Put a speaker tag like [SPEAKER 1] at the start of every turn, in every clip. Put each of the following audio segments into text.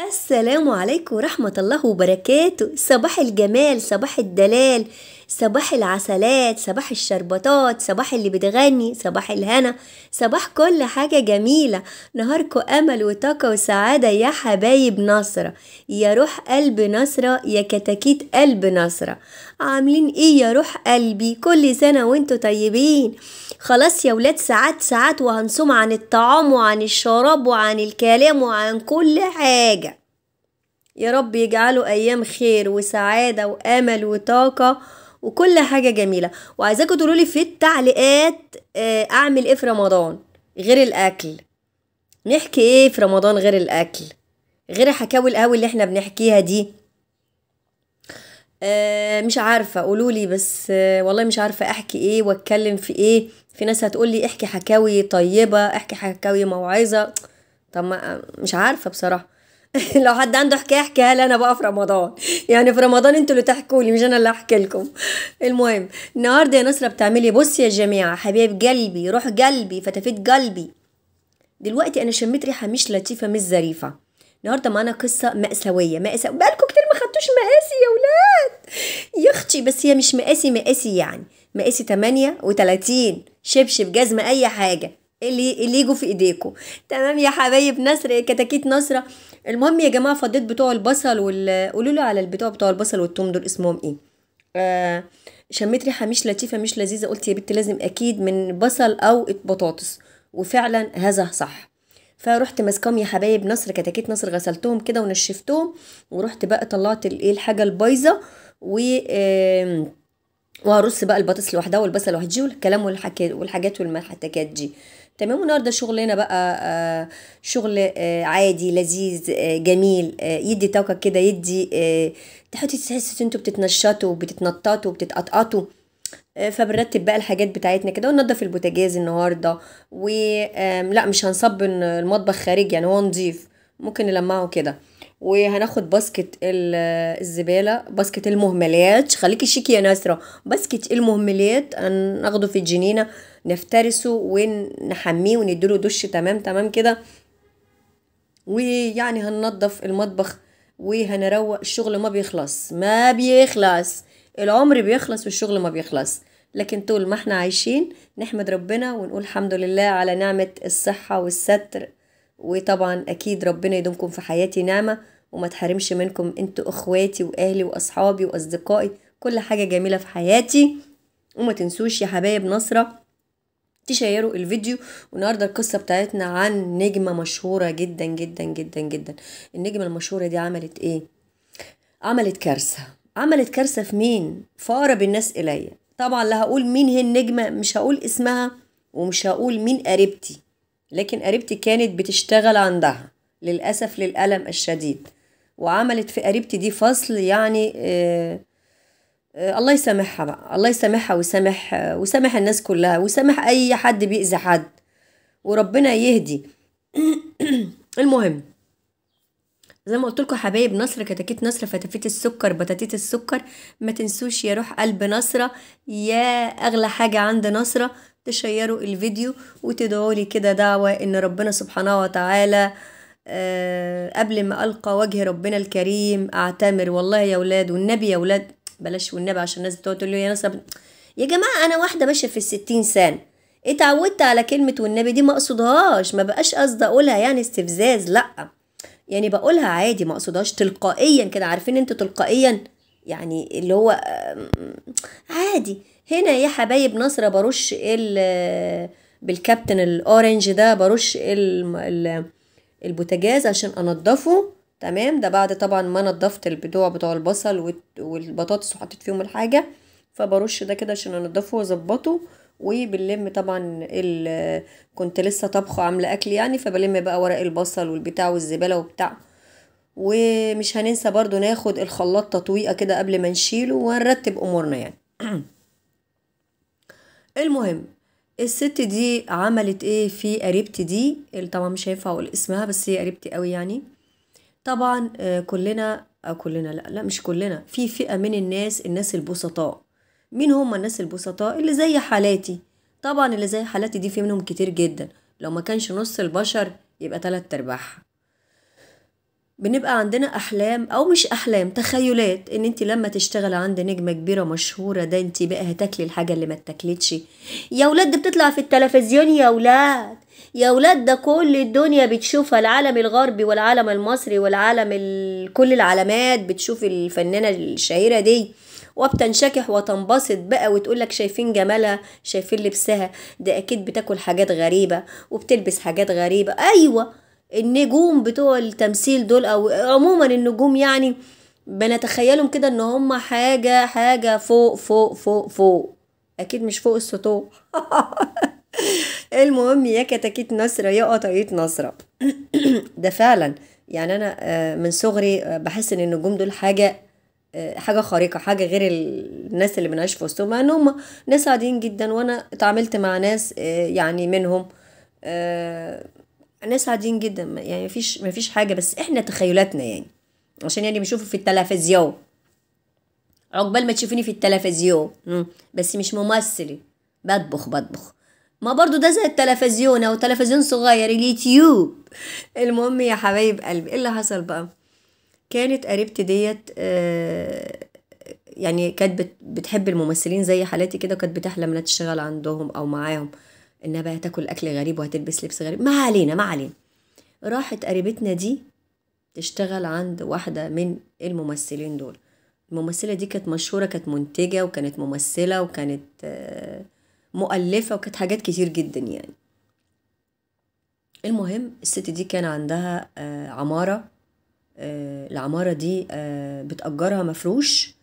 [SPEAKER 1] السلام عليكم ورحمة الله وبركاته صباح الجمال صباح الدلال صباح العسلات صباح الشربطات صباح اللي بتغني صباح الهنا صباح كل حاجة جميلة نهاركو أمل وطاقة وسعادة يا حبايب نصرة يا روح قلب نصرة يا كتاكيت قلب نصرة عاملين ايه يا روح قلبي كل سنة وانتوا طيبين خلاص يا ولاد ساعات ساعات وهنصوم عن الطعام وعن الشراب وعن الكلام وعن كل حاجة يا رب يجعله أيام خير وسعادة وأمل وطاقة وكل حاجة جميلة وعايزاكم تقولولي في التعليقات آه، أعمل إيه في رمضان غير الأكل نحكي إيه في رمضان غير الأكل غير حكاوي القهوة اللي احنا بنحكيها دي آه، مش عارفة قولولي بس آه، والله مش عارفة أحكي إيه وأتكلم في إيه في ناس هتقول لي احكي حكاوي طيبه احكي حكاوي موعظه طب ما مش عارفه بصراحه لو حد عنده حكايه احكيها لي انا بقى في رمضان يعني في رمضان انتوا اللي تحكوا لي مش انا اللي احكي لكم المهم النهارده يا نصره بتعملي بصي يا جماعه حبيب قلبي روح قلبي فتافيت قلبي دلوقتي انا شميت ريحه مش لطيفه مش ظريفه النهارده معانا قصه مأساويه مأساوية بقالكم كتير ما خدتوش مقاسي يا ولاد يا اختي بس هي مش مقاسي مقاسي يعني مقاسي 38 شبشب جزمة أي حاجة اللي اللي يجوا في ايديكم تمام يا حبايب نصر كتاكيت نصره المهم يا جماعه فضيت بتوع البصل وال قولوا له على البتوع بتوع البصل والثوم دول اسمهم ايه آه شميت ريحه مش لطيفه مش لذيذه قلت يا بنت لازم اكيد من بصل او بطاطس وفعلا هذا صح فرحت ماسكاهم يا حبايب نصر كتاكيت نصر غسلتهم كده ونشفتهم ورحت بقى طلعت الايه الحاجه البايظه و آه وهرص بقى البطاطس لوحدها والبصل لوحدها والكلام والحكي والحاجات والمحتكات دي تمام النهارده شغلنا بقى آه، شغل آه، عادي لذيذ آه، جميل يدي طاقه كده يدي تحطي ان انتوا بتتنشطوا وبتتنططوا وبتتقطقطوا فبنرتب بقى الحاجات بتاعتنا كده وننضف البوتاجاز النهارده ولا مش هنصب المطبخ خارجي يعني هو نضيف ممكن نلمعه كده وهناخد باسكت الزباله باسكت المهملات خليكي شيكي يا ناسرة باسكت المهملات ناخده في الجنينه نفترسه ونحميه ونديله دش تمام تمام كده ويعني هننظف المطبخ وهنروق الشغل ما بيخلص ما بيخلص العمر بيخلص والشغل ما بيخلص لكن طول ما احنا عايشين نحمد ربنا ونقول الحمد لله على نعمة الصحة والستر وطبعا أكيد ربنا يدومكم في حياتي نعمة وما تحرمش منكم انتوا اخواتي واهلي واصحابي واصدقائي كل حاجة جميلة في حياتي وما تنسوش يا حبايب نصرة تشيروا الفيديو ونهاردة القصة بتاعتنا عن نجمة مشهورة جدا جدا جدا جدا النجمة المشهورة دي عملت ايه عملت كارثة عملت كارثة في مين أقرب الناس إليا طبعا لا هقول مين هي النجمة مش هقول اسمها ومش هقول مين قريبتي لكن قريبتي كانت بتشتغل عندها للأسف للألم الشديد وعملت في قريبتي دي فصل يعني آه، آه، الله يسامحها بقى الله يسامحها ويسامح آه، ويسامح الناس كلها ويسامح أي حد بيأذي حد وربنا يهدي المهم زي ما قلت لكم حبايب نصر كتاكيت نصر فتافيت السكر بتاتيت السكر ما تنسوش يا روح قلب نصرة يا أغلى حاجة عند نصرة تشيروا الفيديو وتدعوا لي كده دعوة إن ربنا سبحانه وتعالى آه، قبل ما ألقى وجه ربنا الكريم أعتمر والله يا ولاد والنبي يا ولاد بلاش والنبي عشان الناس بتقعد تقول لي يا ناس يا جماعة أنا واحدة ماشية في الستين سنة اتعودت على كلمة والنبي دي ما أقصدهاش ما بقاش قصدي أقولها يعني استفزاز لأ يعني بقولها عادي ما أقصدهاش تلقائيا كده عارفين أنتوا تلقائيا يعني اللي هو عادي هنا يا حبايب نصر برش بالكابتن الاورنج ده برش البوتاجاز عشان انضفه تمام ده بعد طبعا ما نضفت البتوع بتوع البصل والبطاطس وحطيت فيهم الحاجه فبرش ده كده عشان انضفه واظبطه وبنلم طبعا ال... كنت لسه طبخه عامله اكل يعني فبلم بقى ورق البصل والبتاع والزباله وبتاع ومش هننسى برضو ناخد الخلاط تطويقه كده قبل ما نشيله ونرتب امورنا يعني المهم الست دي عملت ايه في قريبتي دي اللي طبعا مش هينفع اقول اسمها بس هي قريبتي قوي يعني طبعا آه، كلنا أو آه، كلنا لا لا مش كلنا في فئة من الناس الناس البسطاء مين هم الناس البسطاء اللي زي حالاتي طبعا اللي زي حالاتي دي في منهم كتير جدا لو ما كانش نص البشر يبقى ثلاث ارباعها بنبقى عندنا احلام او مش احلام تخيلات ان انت لما تشتغل عند نجمه كبيره مشهوره ده انت بقى هتاكلي الحاجه اللي ما اتاكلتش يا ولاد ده بتطلع في التلفزيون يا ولاد يا ولاد ده كل الدنيا بتشوفها العالم الغربي والعالم المصري والعالم كل العلامات بتشوف الفنانه الشهيره دي وبتنشكح وتنبسط بقى وتقول لك شايفين جمالها شايفين لبسها ده اكيد بتاكل حاجات غريبه وبتلبس حاجات غريبه ايوه النجوم بتوع التمثيل دول او عموما النجوم يعني بنتخيلهم كده ان هم حاجه حاجه فوق فوق فوق فوق اكيد مش فوق السطوح المهم يا كتاكيت نصره يا قطايت نصره ده فعلا يعني انا آه، من صغري آه، بحس ان النجوم دول حاجه آه، حاجه خارقه حاجه غير الناس اللي بنعيش في وسطهم مع ان هم ناس عاديين جدا وانا اتعاملت مع ناس يعني منهم الناس عاديين جدا يعني مفيش مفيش حاجه بس احنا تخيلاتنا يعني عشان يعني بنشوفه في التلفزيون عقبال ما تشوفيني في التلفزيون بس مش ممثله بطبخ بطبخ ما برضو ده زي التلفزيون او تلفزيون صغير اليوتيوب المهم يا حبايب قلبي ايه اللي حصل بقى كانت قريبتي ديت آه، يعني كانت بتحب الممثلين زي حالاتي كده وكانت بتحلم انها تشتغل عندهم او معاهم انها بقى تاكل اكل غريب وهتلبس لبس غريب ما علينا ما علينا راحت قريبتنا دي تشتغل عند واحده من الممثلين دول الممثله دي كانت مشهوره كانت منتجه وكانت ممثله وكانت آه، مؤلفه وكانت حاجات كتير جدا يعني المهم الست دي كان عندها آه، عماره آه، العماره دي بتأجرها مفروش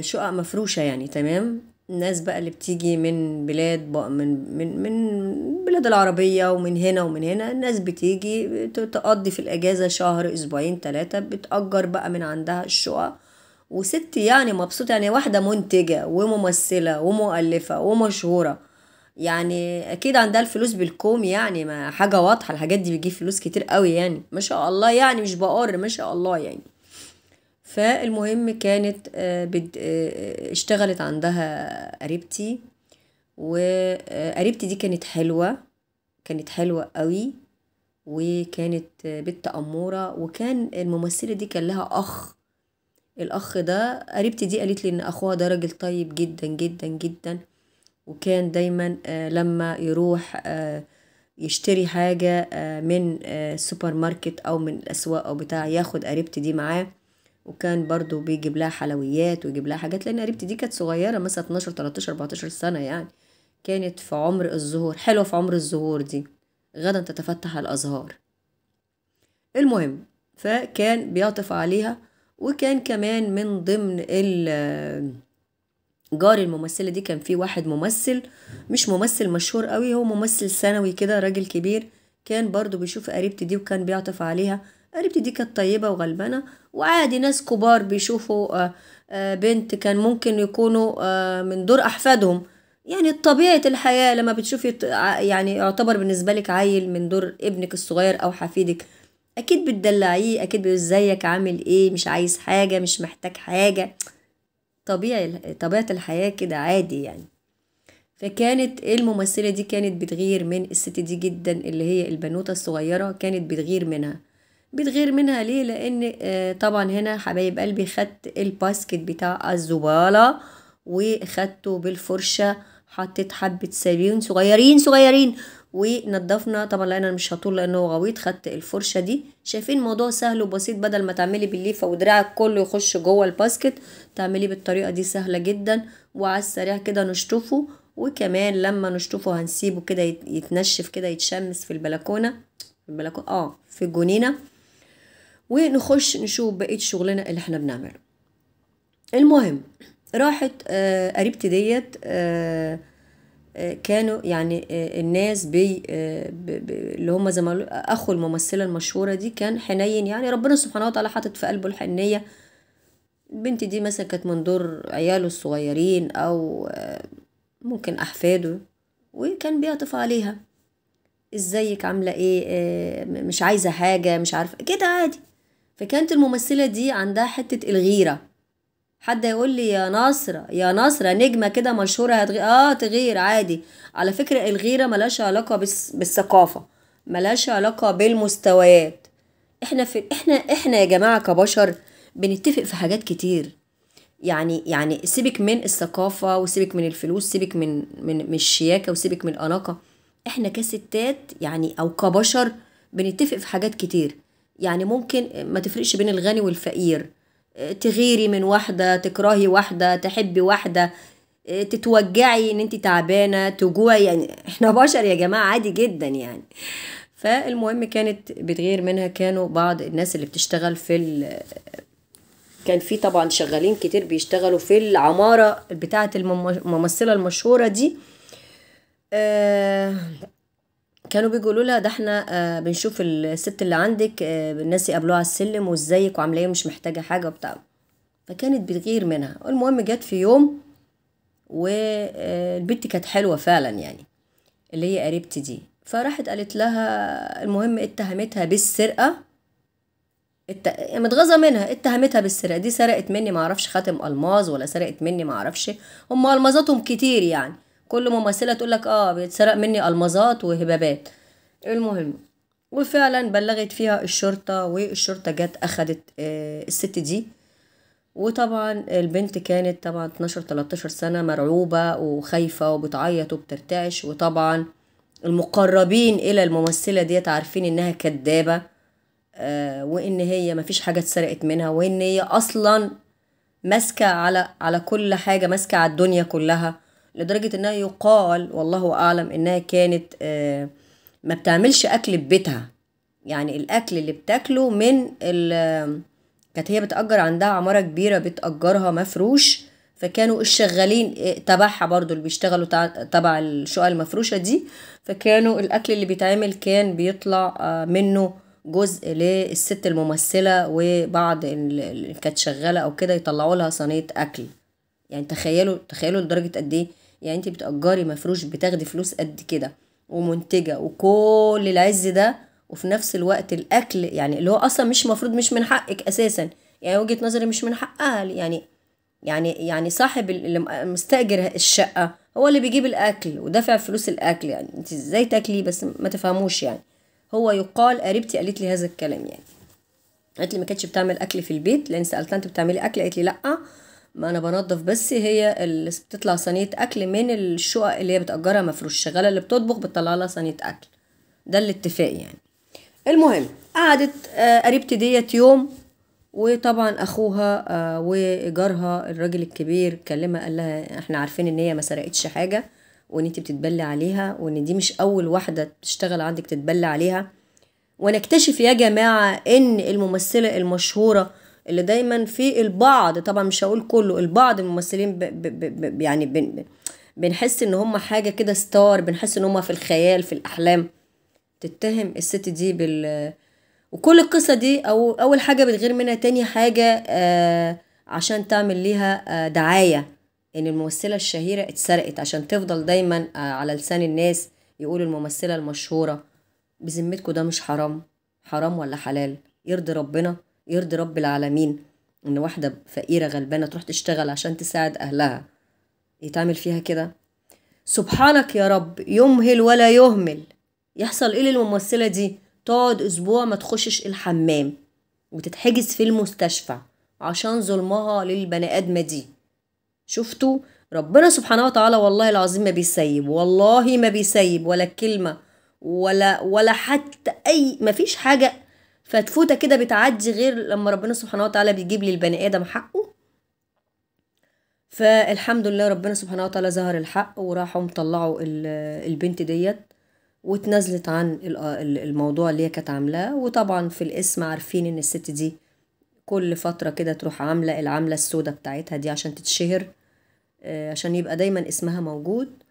[SPEAKER 1] شقق مفروشه يعني تمام الناس بقى اللي بتيجي من بلاد بقى من من من بلاد العربية ومن هنا ومن هنا الناس بتيجي تقضي في الأجازة شهر أسبوعين تلاتة بتأجر بقى من عندها الشقق وست يعني مبسوطة يعني واحدة منتجة وممثلة ومؤلفة ومشهورة يعني أكيد عندها الفلوس بالكوم يعني ما حاجة واضحة الحاجات دي بتجيب فلوس كتير قوي يعني ما شاء الله يعني مش بقر ما شاء الله يعني فالمهم كانت آه، آه، آه، اشتغلت عندها قريبتي وقريبتي دي كانت حلوة كانت حلوة قوي وكانت بنت أمورة وكان الممثلة دي كان لها أخ الأخ ده قريبتي دي قالت لي إن أخوها ده راجل طيب جدا جدا جدا وكان دايما لما يروح يشتري حاجة من سوبر ماركت أو من الأسواق أو بتاع ياخد قريبتي دي معاه وكان برضو بيجيب لها حلويات ويجيب لها حاجات لان قريبتي دي كانت صغيره مثلا 12 13 14 سنه يعني كانت في عمر الزهور حلوه في عمر الزهور دي غدا تتفتح الازهار المهم فكان بيعطف عليها وكان كمان من ضمن جار الممثلة دي كان في واحد ممثل مش ممثل مشهور قوي هو ممثل ثانوي كده راجل كبير كان برضو بيشوف قريبتي دي وكان بيعطف عليها قريبتي دي كانت طيبة وغلبانة وعادي ناس كبار بيشوفوا آه، آه، بنت كان ممكن يكونوا آه، من دور أحفادهم يعني طبيعة الحياة لما بتشوفي يعني يعتبر بالنسبة لك عيل من دور ابنك الصغير أو حفيدك أكيد بتدلعيه أكيد بيقول ازيك عامل ايه مش عايز حاجة مش محتاج حاجة طبيعي طبيعة الحياة كده عادي يعني فكانت الممثلة دي كانت بتغير من الست دي جدا اللي هي البنوتة الصغيرة كانت بتغير منها بتغير منها ليه لان آه، طبعا هنا حبايب قلبي خدت الباسكت بتاع الزباله وخدته بالفرشه حطيت حبه سابون صغيرين صغيرين ونضفنا طبعا لان انا مش هطول لانه غويط خدت الفرشه دي شايفين الموضوع سهل وبسيط بدل ما تعملي بالليفه ودراعك كله يخش جوه الباسكت تعمليه بالطريقه دي سهله جدا وعلى السريع كده نشطفه وكمان لما نشطفه هنسيبه كده يتنشف كده يتشمس في البلكونه في البلكونه اه في الجنينه ونخش نشوف بقيه شغلنا اللي احنا بنعمله المهم راحت آه، قريبتي ديت آه، آه، كانوا يعني الناس بي اللي هم زي ما اخو الممثله المشهوره دي كان حنين يعني ربنا سبحانه وتعالى حاطط في قلبه الحنيه البنت دي مثلا كانت من دور عياله الصغيرين او ممكن احفاده وكان بيعطف عليها ازيك عامله ايه مش عايزه حاجه مش عارفه كده عادي فكانت الممثلة دي عندها حتة الغيرة حد يقول لي يا ناصرة يا ناصرة نجمة كده مشهورة هتغير اه تغير عادي على فكرة الغيرة ملهاش علاقة بالثقافة ملهاش علاقة بالمستويات احنا في احنا احنا يا جماعة كبشر بنتفق في حاجات كتير يعني يعني سيبك من الثقافة وسيبك من الفلوس سيبك من من من الشياكة وسيبك من الأناقة احنا كستات يعني او كبشر بنتفق في حاجات كتير يعني ممكن ما تفرقش بين الغني والفقير آه، تغيري من واحدة تكرهي واحدة تحبي واحدة آه، تتوجعي ان انت تعبانة تجوعي يعني احنا بشر يا جماعة عادي جدا يعني فالمهم كانت بتغير منها كانوا بعض الناس اللي بتشتغل في ال... كان في طبعا شغالين كتير بيشتغلوا في العمارة بتاعة الممثلة المشهورة دي آه كانوا بيقولوا لها ده احنا آه، بنشوف الست اللي عندك آه، الناس يقابلوها على السلم وازيك وعامله ايه مش محتاجه حاجه وبتاع فكانت بتغير منها المهم جت في يوم والبنت آه، كانت حلوه فعلا يعني اللي هي قريبتي دي فراحت قالت لها المهم اتهمتها بالسرقه الت... متغاظه منها اتهمتها بالسرقه دي سرقت مني معرفش خاتم الماظ ولا سرقت مني معرفش هم الماظاتهم كتير يعني كل ممثله تقول لك اه بيتسرق مني المظات وهبابات المهم وفعلا بلغت فيها الشرطه والشرطه جت اخدت آه الست دي وطبعا البنت كانت طبعا 12 13 سنه مرعوبه وخايفه وبتعيط وبترتعش وطبعا المقربين الى الممثله ديت عارفين انها كدابه آه وان هي مفيش حاجه اتسرقت منها وان هي اصلا ماسكه على على كل حاجه ماسكه على الدنيا كلها لدرجة انها يقال والله اعلم انها كانت آه، ما بتعملش اكل في بيتها يعني الاكل اللي بتاكله من ال كانت هي بتأجر عندها عمارة كبيرة بتأجرها مفروش فكانوا الشغالين آه، تبعها برضو اللي بيشتغلوا تبع الشقق المفروشة دي فكانوا الأكل اللي بيتعمل كان بيطلع آه، منه جزء للست الممثلة وبعض اللي كانت شغالة أو كده يطلعوا لها صينية أكل يعني تخيلوا تخيلوا لدرجة قد إيه يعني انت بتأجري مفروش بتاخدي فلوس قد كده ومنتجة وكل العز ده وفي نفس الوقت الأكل يعني اللي هو أصلا مش مفروض مش من حقك أساسا يعني وجهة نظري مش من حقها يعني يعني يعني صاحب اللي مستأجر الشقة هو اللي بيجيب الأكل ودافع فلوس الأكل يعني انت ازاي تاكلي بس ما تفهموش يعني هو يقال قريبتي قالت لي هذا الكلام يعني قالت لي ما كانتش بتعمل اكل في البيت لان سالتها انت بتعملي اكل قالت لي لا ما انا بنضف بس هي اللي بتطلع صينيه اكل من الشقق اللي هي بتاجرها مفروش الشغاله اللي بتطبخ بتطلع لها صينيه اكل ده الاتفاق يعني المهم قعدت آه، قريبتي ديت يوم وطبعا اخوها آه، وجارها الراجل الكبير كلمها قال لها احنا عارفين ان هي ما سرقتش حاجه وان انت بتتبلى عليها وان دي مش اول واحده تشتغل عندك تتبلى عليها ونكتشف يا جماعه ان الممثله المشهوره اللي دايما في البعض طبعا مش هقول كله البعض الممثلين ب ب ب ب يعني بن بنحس ان هم حاجه كده ستار بنحس ان هم في الخيال في الاحلام تتهم الست دي بال وكل القصه دي او اول حاجه بتغير منها تاني حاجه آه عشان تعمل ليها آه دعايه ان الممثله الشهيره اتسرقت عشان تفضل دايما آه على لسان الناس يقول الممثله المشهوره بذمتكم ده مش حرام حرام ولا حلال يرضي ربنا يرضي رب العالمين ان واحده فقيره غلبانه تروح تشتغل عشان تساعد اهلها يتعمل فيها كده سبحانك يا رب يمهل ولا يهمل يحصل ايه للممثله دي تقعد اسبوع ما تخشش الحمام وتتحجز في المستشفى عشان ظلمها للبني ادمه دي شفتوا ربنا سبحانه وتعالى والله العظيم ما بيسيب والله ما بيسيب ولا كلمه ولا ولا حتى اي ما فيش حاجه فتفوته كده بتعدي غير لما ربنا سبحانه وتعالى بيجيب للبني ادم حقه فالحمد لله ربنا سبحانه وتعالى ظهر الحق وراحوا مطلعوا البنت ديت واتنازلت عن الموضوع اللي هي كانت عاملاه وطبعا في الاسم عارفين ان الست دي كل فتره كده تروح عامله العامله السودة بتاعتها دي عشان تتشهر آه، عشان يبقى دايما اسمها موجود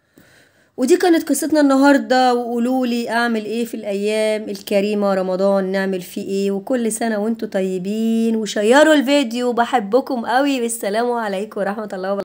[SPEAKER 1] ودي كانت قصتنا النهارده وقولوا لي اعمل ايه في الايام الكريمه رمضان نعمل فيه ايه وكل سنه وانتم طيبين وشيروا الفيديو بحبكم قوي والسلام عليكم ورحمه الله وبركاته